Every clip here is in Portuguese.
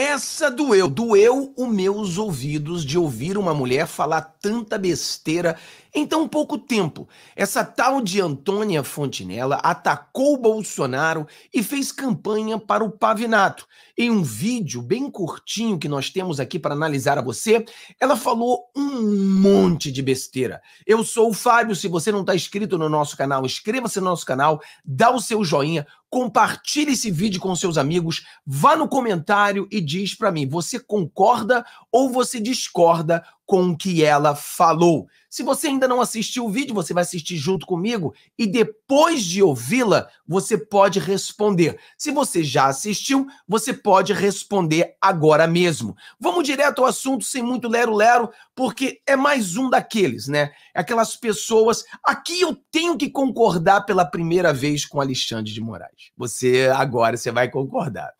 Essa doeu. Doeu os meus ouvidos de ouvir uma mulher falar tanta besteira em tão pouco tempo, essa tal de Antônia Fontinella atacou Bolsonaro e fez campanha para o Pavinato. Em um vídeo bem curtinho que nós temos aqui para analisar a você, ela falou um monte de besteira. Eu sou o Fábio, se você não está inscrito no nosso canal, inscreva-se no nosso canal, dá o seu joinha, compartilhe esse vídeo com seus amigos, vá no comentário e diz para mim, você concorda ou você discorda com o que ela falou. Se você ainda não assistiu o vídeo, você vai assistir junto comigo e depois de ouvi-la, você pode responder. Se você já assistiu, você pode responder agora mesmo. Vamos direto ao assunto sem muito lero-lero, porque é mais um daqueles, né? É aquelas pessoas. Aqui eu tenho que concordar pela primeira vez com Alexandre de Moraes. Você agora você vai concordar.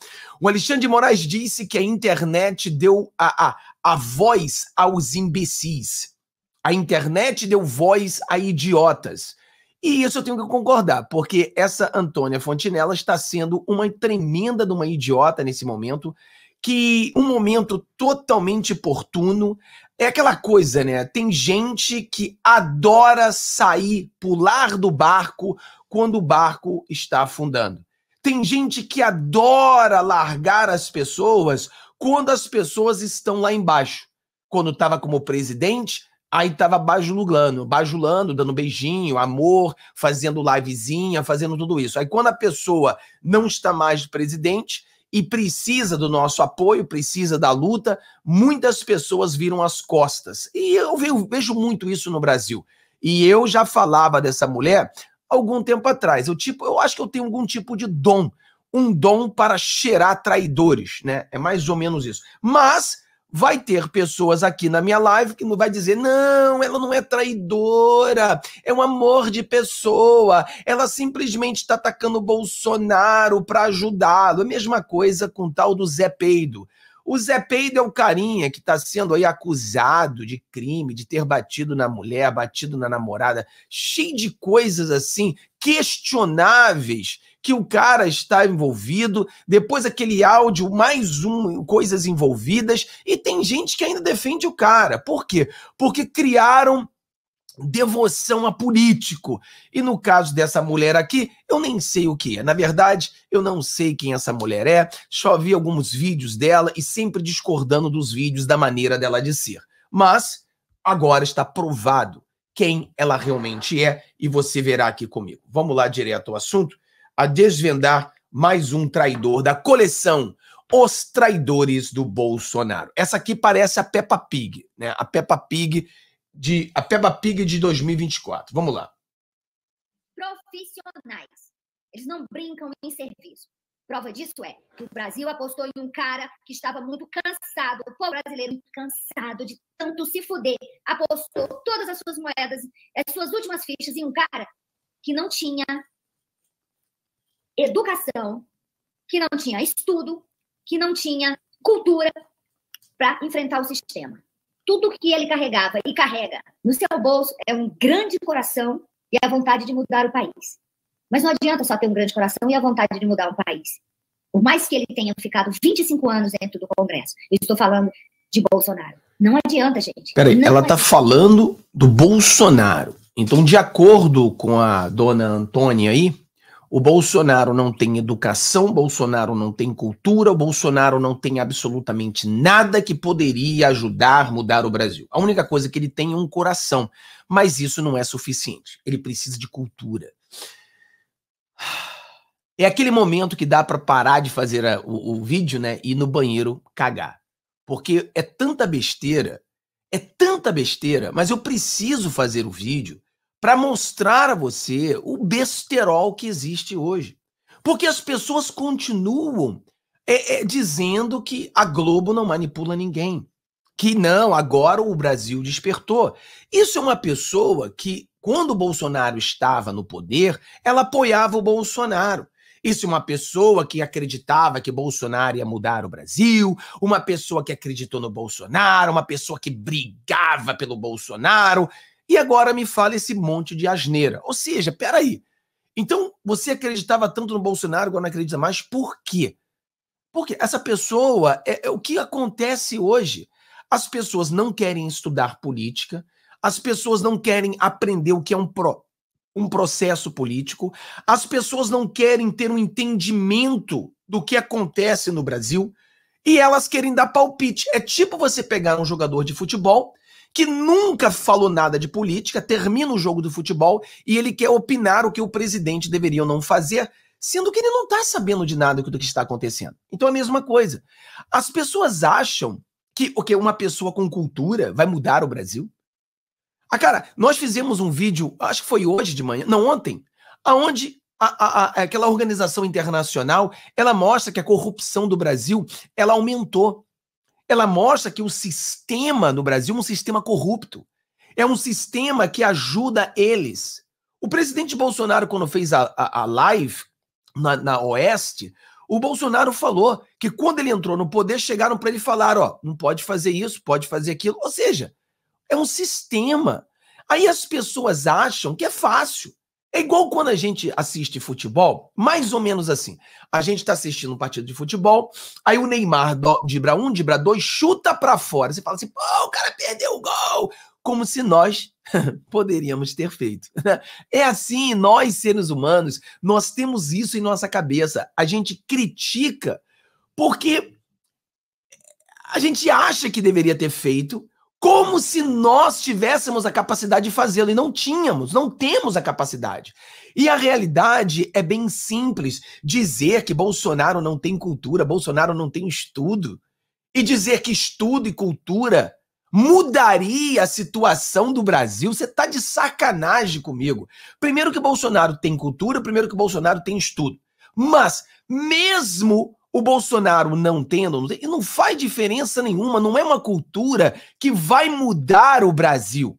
O Alexandre de Moraes disse que a internet deu a, a a voz aos imbecis. A internet deu voz a idiotas. E isso eu tenho que concordar, porque essa Antônia Fontinella está sendo uma tremenda de uma idiota nesse momento, que um momento totalmente oportuno. É aquela coisa, né? Tem gente que adora sair, pular do barco quando o barco está afundando. Tem gente que adora largar as pessoas quando as pessoas estão lá embaixo. Quando estava como presidente, aí estava bajulando, bajulando, dando beijinho, amor, fazendo livezinha, fazendo tudo isso. Aí quando a pessoa não está mais presidente e precisa do nosso apoio, precisa da luta, muitas pessoas viram as costas. E eu vejo muito isso no Brasil. E eu já falava dessa mulher algum tempo atrás. Eu, tipo, eu acho que eu tenho algum tipo de dom um dom para cheirar traidores, né? É mais ou menos isso. Mas vai ter pessoas aqui na minha live que não vai dizer, não, ela não é traidora, é um amor de pessoa, ela simplesmente está atacando o Bolsonaro para ajudá-lo. É a mesma coisa com o tal do Zé Peido. O Zé Peido é o carinha que está sendo aí acusado de crime, de ter batido na mulher, batido na namorada, cheio de coisas assim questionáveis que o cara está envolvido, depois aquele áudio, mais um, coisas envolvidas, e tem gente que ainda defende o cara. Por quê? Porque criaram devoção a político. E no caso dessa mulher aqui, eu nem sei o que é. Na verdade, eu não sei quem essa mulher é, só vi alguns vídeos dela e sempre discordando dos vídeos da maneira dela de ser. Mas agora está provado quem ela realmente é e você verá aqui comigo. Vamos lá direto ao assunto a desvendar mais um traidor da coleção Os Traidores do Bolsonaro. Essa aqui parece a Peppa Pig, né? A Peppa Pig de a Peppa Pig de 2024. Vamos lá. Profissionais. Eles não brincam em serviço. Prova disso é que o Brasil apostou em um cara que estava muito cansado, o povo brasileiro cansado de tanto se fuder, apostou todas as suas moedas, as suas últimas fichas em um cara que não tinha educação, que não tinha estudo, que não tinha cultura para enfrentar o sistema. Tudo que ele carregava e carrega no seu bolso é um grande coração e a vontade de mudar o país. Mas não adianta só ter um grande coração e a vontade de mudar o país. Por mais que ele tenha ficado 25 anos dentro do Congresso, estou falando de Bolsonaro. Não adianta, gente. Peraí, não ela está falando do Bolsonaro. Então, de acordo com a dona Antônia aí, o Bolsonaro não tem educação, o Bolsonaro não tem cultura, o Bolsonaro não tem absolutamente nada que poderia ajudar a mudar o Brasil. A única coisa que ele tem é um coração, mas isso não é suficiente. Ele precisa de cultura. É aquele momento que dá para parar de fazer a, o, o vídeo, né, e ir no banheiro cagar. Porque é tanta besteira, é tanta besteira, mas eu preciso fazer o vídeo para mostrar a você o besterol que existe hoje. Porque as pessoas continuam é, é, dizendo que a Globo não manipula ninguém. Que não, agora o Brasil despertou. Isso é uma pessoa que, quando o Bolsonaro estava no poder, ela apoiava o Bolsonaro. Isso é uma pessoa que acreditava que Bolsonaro ia mudar o Brasil, uma pessoa que acreditou no Bolsonaro, uma pessoa que brigava pelo Bolsonaro e agora me fala esse monte de asneira. Ou seja, peraí. Então, você acreditava tanto no Bolsonaro, agora não acredita mais, por quê? Porque essa pessoa, é, é, o que acontece hoje? As pessoas não querem estudar política, as pessoas não querem aprender o que é um, pro, um processo político, as pessoas não querem ter um entendimento do que acontece no Brasil e elas querem dar palpite. É tipo você pegar um jogador de futebol que nunca falou nada de política, termina o jogo do futebol e ele quer opinar o que o presidente deveria ou não fazer, sendo que ele não está sabendo de nada do que está acontecendo. Então é a mesma coisa. As pessoas acham que okay, uma pessoa com cultura vai mudar o Brasil. Ah, cara, nós fizemos um vídeo, acho que foi hoje de manhã, não ontem, aonde a, a, a, aquela organização internacional ela mostra que a corrupção do Brasil ela aumentou ela mostra que o sistema no Brasil é um sistema corrupto. É um sistema que ajuda eles. O presidente Bolsonaro, quando fez a, a, a live na, na Oeste, o Bolsonaro falou que quando ele entrou no poder, chegaram para ele falar: ó, não pode fazer isso, pode fazer aquilo. Ou seja, é um sistema. Aí as pessoas acham que é fácil. É igual quando a gente assiste futebol, mais ou menos assim. A gente está assistindo um partido de futebol, aí o Neymar dibra um, dibra dois, chuta para fora. Você fala assim, pô, o cara perdeu o gol! Como se nós poderíamos ter feito. Né? É assim, nós seres humanos, nós temos isso em nossa cabeça. A gente critica porque a gente acha que deveria ter feito, como se nós tivéssemos a capacidade de fazê-lo e não tínhamos, não temos a capacidade. E a realidade é bem simples. Dizer que Bolsonaro não tem cultura, Bolsonaro não tem estudo, e dizer que estudo e cultura mudaria a situação do Brasil, você está de sacanagem comigo. Primeiro que Bolsonaro tem cultura, primeiro que Bolsonaro tem estudo. Mas mesmo o Bolsonaro não tendo, não, não faz diferença nenhuma, não é uma cultura que vai mudar o Brasil.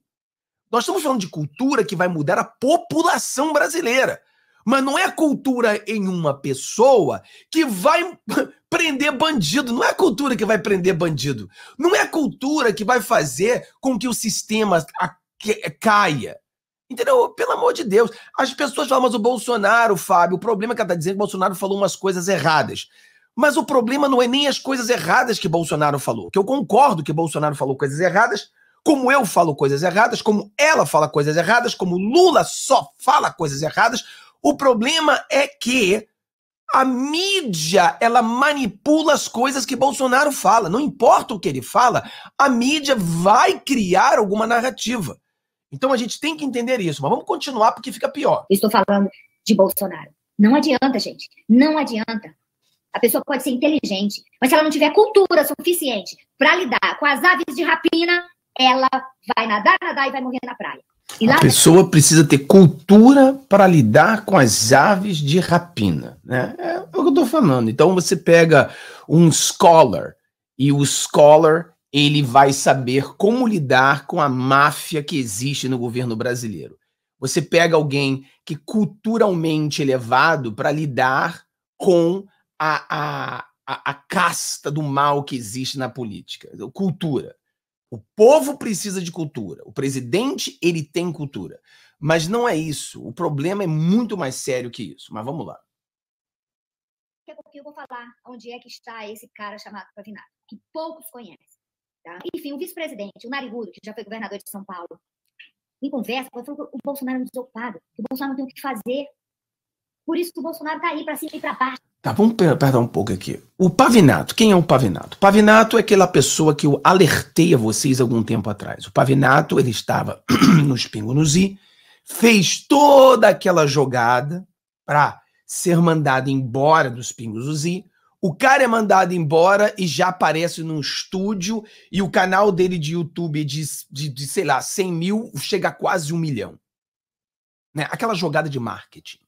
Nós estamos falando de cultura que vai mudar a população brasileira. Mas não é a cultura em uma pessoa que vai prender bandido. Não é a cultura que vai prender bandido. Não é a cultura que vai fazer com que o sistema é, caia. Entendeu? Pelo amor de Deus. As pessoas falam, mas o Bolsonaro, Fábio, o problema é que ela está dizendo que o Bolsonaro falou umas coisas erradas. Mas o problema não é nem as coisas erradas que Bolsonaro falou, que eu concordo que Bolsonaro falou coisas erradas, como eu falo coisas erradas, como ela fala coisas erradas, como Lula só fala coisas erradas. O problema é que a mídia, ela manipula as coisas que Bolsonaro fala. Não importa o que ele fala, a mídia vai criar alguma narrativa. Então a gente tem que entender isso, mas vamos continuar porque fica pior. Estou falando de Bolsonaro. Não adianta, gente. Não adianta. A pessoa pode ser inteligente, mas se ela não tiver cultura suficiente para lidar com as aves de rapina, ela vai nadar, nadar e vai morrer na praia. a pessoa precisa ter cultura para lidar com as aves de rapina, né? É, é o que eu estou falando. Então você pega um scholar e o scholar ele vai saber como lidar com a máfia que existe no governo brasileiro. Você pega alguém que culturalmente elevado para lidar com a, a, a casta do mal que existe na política. Cultura. O povo precisa de cultura. O presidente, ele tem cultura. Mas não é isso. O problema é muito mais sério que isso. Mas vamos lá. Porque eu vou falar onde é que está esse cara chamado Pavinato, que poucos conhecem. Tá? Enfim, o vice-presidente, o Narigudo, que já foi governador de São Paulo, em conversa, falou que o Bolsonaro é desocupado, que o Bolsonaro não tem o que fazer, por isso que o Bolsonaro está aí para cima e para baixo. Tá, vamos perder um pouco aqui. O Pavinato, quem é o Pavinato? O Pavinato é aquela pessoa que eu alertei a vocês algum tempo atrás. O Pavinato, ele estava nos pingos nos fez toda aquela jogada para ser mandado embora dos pingos do i. O cara é mandado embora e já aparece num estúdio e o canal dele de YouTube de, de, de sei lá, 100 mil chega a quase um milhão. Né? Aquela jogada de marketing.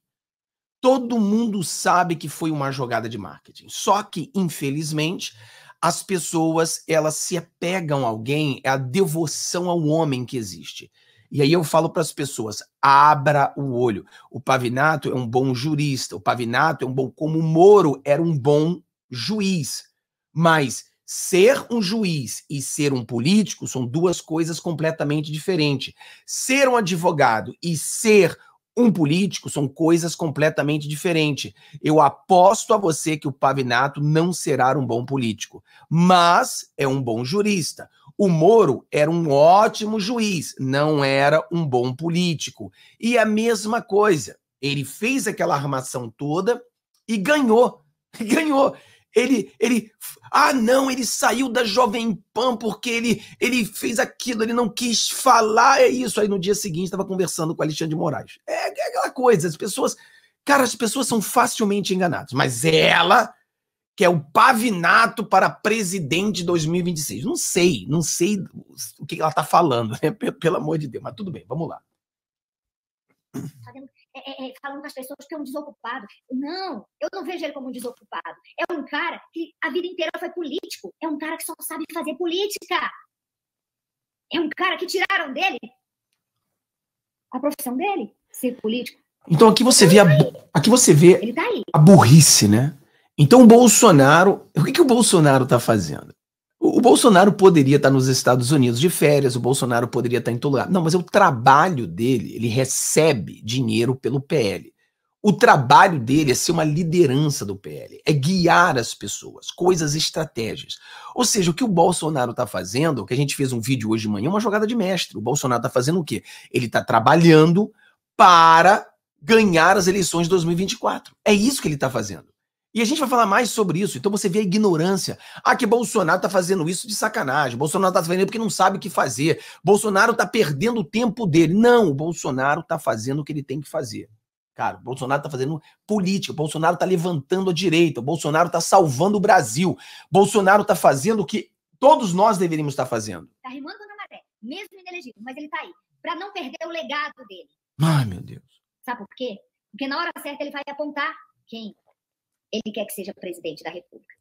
Todo mundo sabe que foi uma jogada de marketing. Só que, infelizmente, as pessoas elas se apegam a alguém, é a devoção ao homem que existe. E aí eu falo para as pessoas: abra o olho. O Pavinato é um bom jurista, o Pavinato é um bom. Como o Moro era um bom juiz. Mas ser um juiz e ser um político são duas coisas completamente diferentes. Ser um advogado e ser um político são coisas completamente diferentes. Eu aposto a você que o Pavinato não será um bom político, mas é um bom jurista. O Moro era um ótimo juiz, não era um bom político. E a mesma coisa, ele fez aquela armação toda e ganhou. Ganhou ele, ele, ah não, ele saiu da Jovem Pan porque ele, ele fez aquilo, ele não quis falar, é isso. Aí no dia seguinte estava conversando com Alexandre de Moraes. É, é aquela coisa, as pessoas, cara, as pessoas são facilmente enganadas, mas ela que é o pavinato para presidente 2026. Não sei, não sei o que ela está falando, né? pelo amor de Deus, mas tudo bem, vamos lá é, é, é falando com as pessoas que é um desocupado. Não, eu não vejo ele como um desocupado. É um cara que a vida inteira foi político. É um cara que só sabe fazer política. É um cara que tiraram dele a profissão dele, ser político. Então aqui você ele vê, tá a, aqui você vê tá a burrice, né? Então o Bolsonaro, o que, que o Bolsonaro está fazendo? O Bolsonaro poderia estar nos Estados Unidos de férias, o Bolsonaro poderia estar em todo lugar. Não, mas é o trabalho dele, ele recebe dinheiro pelo PL. O trabalho dele é ser uma liderança do PL, é guiar as pessoas, coisas, estratégias. Ou seja, o que o Bolsonaro está fazendo, o que a gente fez um vídeo hoje de manhã, uma jogada de mestre. O Bolsonaro está fazendo o quê? Ele está trabalhando para ganhar as eleições de 2024. É isso que ele está fazendo. E a gente vai falar mais sobre isso. Então você vê a ignorância. Ah, que Bolsonaro está fazendo isso de sacanagem. Bolsonaro está fazendo porque não sabe o que fazer. Bolsonaro está perdendo o tempo dele. Não, o Bolsonaro está fazendo o que ele tem que fazer. Cara, o Bolsonaro está fazendo política, o Bolsonaro está levantando a direita, o Bolsonaro está salvando o Brasil, Bolsonaro está fazendo o que todos nós deveríamos estar tá fazendo. Está rimando na maré, mesmo inelegível, mas ele está aí, para não perder o legado dele. Ai, meu Deus. Sabe por quê? Porque na hora certa ele vai apontar quem ele quer que seja presidente da República.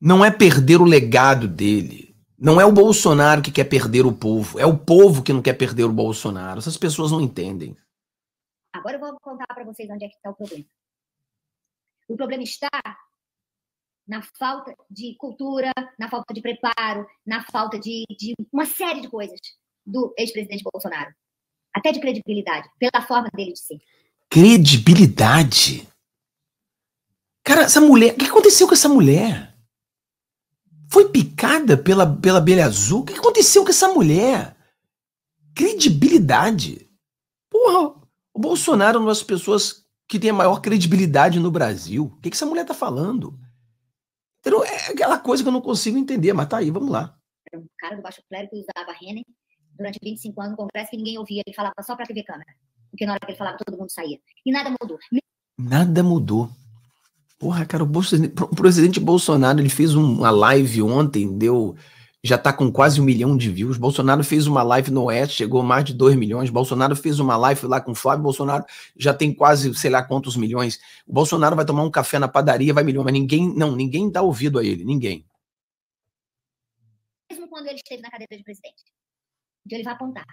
Não é perder o legado dele. Não é o Bolsonaro que quer perder o povo, é o povo que não quer perder o Bolsonaro. Essas pessoas não entendem. Agora eu vou contar para vocês onde é que está o problema. O problema está na falta de cultura, na falta de preparo, na falta de, de uma série de coisas do ex-presidente Bolsonaro. Até de credibilidade, pela forma dele de ser. Credibilidade? Cara, essa mulher. O que aconteceu com essa mulher? Foi picada pela, pela abelha azul? O que aconteceu com essa mulher? Credibilidade. Porra, o Bolsonaro é uma das pessoas que tem a maior credibilidade no Brasil. O que, que essa mulher tá falando? Então, é aquela coisa que eu não consigo entender, mas tá aí, vamos lá. Um cara do Baixo Clérigo usava Renner durante 25 anos no Congresso que ninguém ouvia. Ele falava só pra TV câmera. Porque na hora que ele falava, todo mundo saía. E nada mudou. Nada mudou. Porra, cara, o, o presidente Bolsonaro ele fez uma live ontem, deu. Já tá com quase um milhão de views. Bolsonaro fez uma live no Oeste, chegou a mais de dois milhões. Bolsonaro fez uma live lá com o Flávio Bolsonaro, já tem quase sei lá quantos milhões. O Bolsonaro vai tomar um café na padaria, vai milhão, mas ninguém, não, ninguém dá ouvido a ele, ninguém. Mesmo quando ele esteve na cadeira de presidente, de ele vai apontar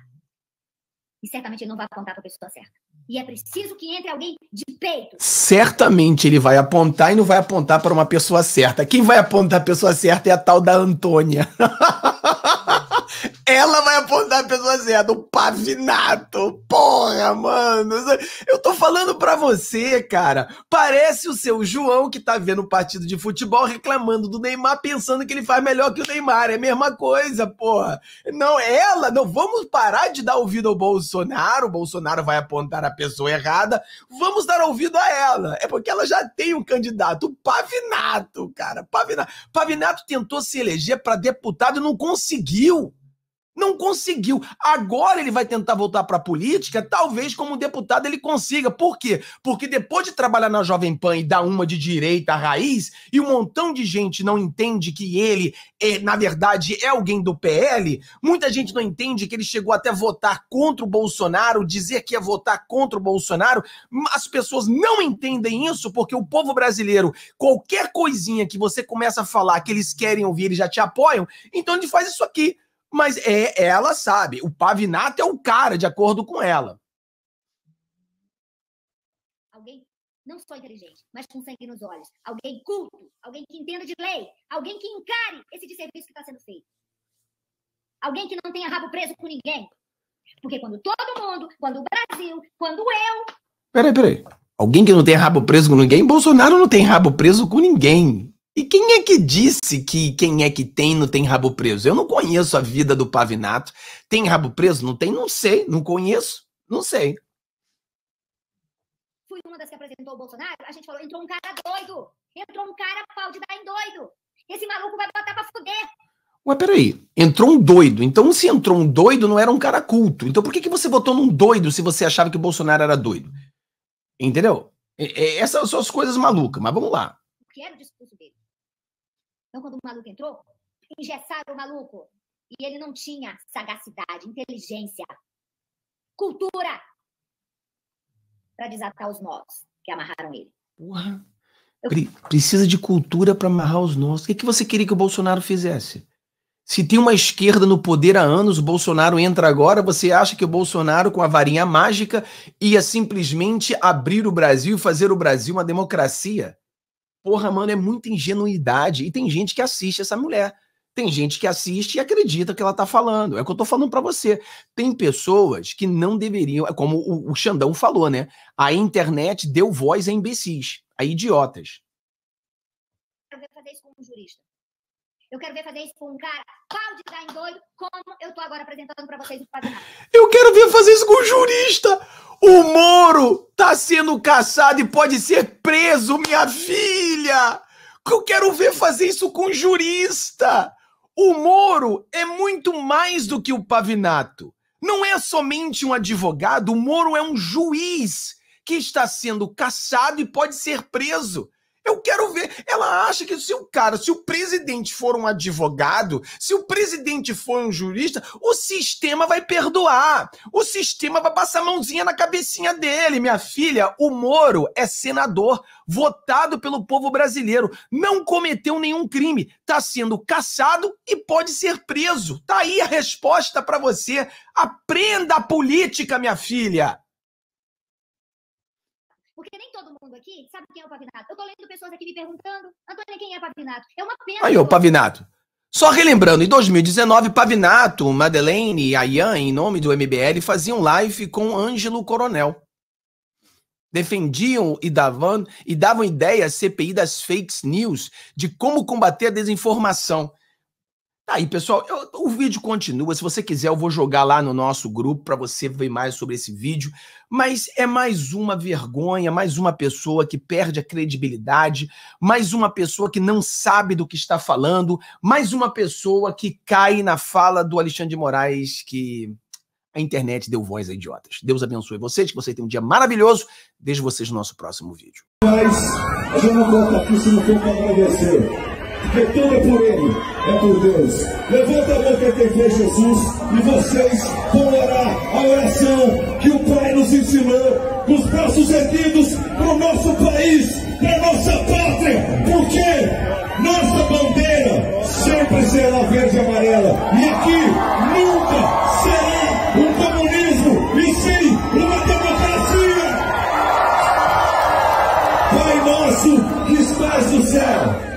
e certamente ele não vai apontar para a pessoa certa. E é preciso que entre alguém de peito. Certamente ele vai apontar e não vai apontar para uma pessoa certa. Quem vai apontar a pessoa certa é a tal da Antônia. Ela vai apontar a pessoa certa, assim, é o Pavinato. Porra, mano. Eu tô falando pra você, cara. Parece o seu João que tá vendo o partido de futebol reclamando do Neymar, pensando que ele faz melhor que o Neymar. É a mesma coisa, porra. Não, ela, não. Vamos parar de dar ouvido ao Bolsonaro. O Bolsonaro vai apontar a pessoa errada. Vamos dar ouvido a ela. É porque ela já tem um candidato, o Pavinato, cara. Pavinato, Pavinato tentou se eleger para deputado e não conseguiu. Não conseguiu. Agora ele vai tentar voltar para a política, talvez como deputado ele consiga. Por quê? Porque depois de trabalhar na Jovem Pan e dar uma de direita à raiz, e um montão de gente não entende que ele, é, na verdade, é alguém do PL, muita gente não entende que ele chegou até votar contra o Bolsonaro, dizer que ia votar contra o Bolsonaro. As pessoas não entendem isso porque o povo brasileiro, qualquer coisinha que você começa a falar que eles querem ouvir, eles já te apoiam, então ele faz isso aqui mas é, ela sabe, o Pavinato é o cara, de acordo com ela. Alguém não só inteligente, mas com sangue nos olhos. Alguém culto, alguém que entenda de lei, alguém que encare esse desserviço que está sendo feito. Alguém que não tenha rabo preso com ninguém. Porque quando todo mundo, quando o Brasil, quando eu. Peraí, peraí. Alguém que não tem rabo preso com ninguém? Bolsonaro não tem rabo preso com ninguém. E quem é que disse que quem é que tem não tem rabo preso? Eu não conheço a vida do Pavinato. Tem rabo preso? Não tem? Não sei. Não conheço? Não sei. Fui uma das que apresentou o Bolsonaro. A gente falou: entrou um cara doido. Entrou um cara pau de dar em doido. Esse maluco vai botar pra fuder. Ué, peraí, entrou um doido. Então, se entrou um doido, não era um cara culto. Então, por que, que você votou num doido se você achava que o Bolsonaro era doido? Entendeu? Essas são as coisas malucas, mas vamos lá. O que era o discurso então, quando o maluco entrou, engessaram o maluco. E ele não tinha sagacidade, inteligência, cultura para desatar os nós que amarraram ele. Porra. Pre precisa de cultura para amarrar os nós. O que, que você queria que o Bolsonaro fizesse? Se tem uma esquerda no poder há anos, o Bolsonaro entra agora, você acha que o Bolsonaro, com a varinha mágica, ia simplesmente abrir o Brasil e fazer o Brasil uma democracia? Porra, mano, é muita ingenuidade. E tem gente que assiste essa mulher. Tem gente que assiste e acredita que ela tá falando. É o que eu tô falando para você. Tem pessoas que não deveriam, é como o, o Xandão falou, né? A internet deu voz a imbecis, a idiotas. Eu vou fazer isso como jurista. Eu quero ver fazer isso com um cara pau de dar em doido, como eu tô agora apresentando para vocês o pavinato? Eu quero ver fazer isso com um jurista. O Moro tá sendo caçado e pode ser preso, minha filha. Eu quero ver fazer isso com um jurista. O Moro é muito mais do que o Pavinato. Não é somente um advogado, o Moro é um juiz que está sendo caçado e pode ser preso. Eu quero ver. Ela acha que se o cara, se o presidente for um advogado, se o presidente for um jurista, o sistema vai perdoar. O sistema vai passar a mãozinha na cabecinha dele. Minha filha, o Moro é senador, votado pelo povo brasileiro. Não cometeu nenhum crime. Está sendo caçado e pode ser preso. Tá aí a resposta para você. Aprenda a política, minha filha. Porque nem todo mundo aqui sabe quem é o Pavinato. Eu tô lendo pessoas aqui me perguntando, Antônio, quem é Pavinato? É uma pena. Aí, ô, Pavinato. Só relembrando, em 2019, Pavinato, Madeleine e Ayan, em nome do MBL, faziam live com Ângelo Coronel. Defendiam e davam, e davam ideia à CPI das fake news de como combater a desinformação. Tá aí, pessoal. Eu, o vídeo continua. Se você quiser, eu vou jogar lá no nosso grupo para você ver mais sobre esse vídeo. Mas é mais uma vergonha, mais uma pessoa que perde a credibilidade, mais uma pessoa que não sabe do que está falando, mais uma pessoa que cai na fala do Alexandre de Moraes que a internet deu voz a idiotas. Deus abençoe vocês, que vocês tenham um dia maravilhoso. Vejo vocês no nosso próximo vídeo. Mas eu não que tudo é por Ele, é por Deus. Levanta a mão para quem crê Jesus e vocês vão orar a oração que o Pai nos ensinou, com os braços estendidos para o nosso país, para a nossa pátria, porque nossa bandeira sempre será verde e amarela, e aqui nunca será um comunismo, e sim uma democracia. Pai nosso que estás no céu.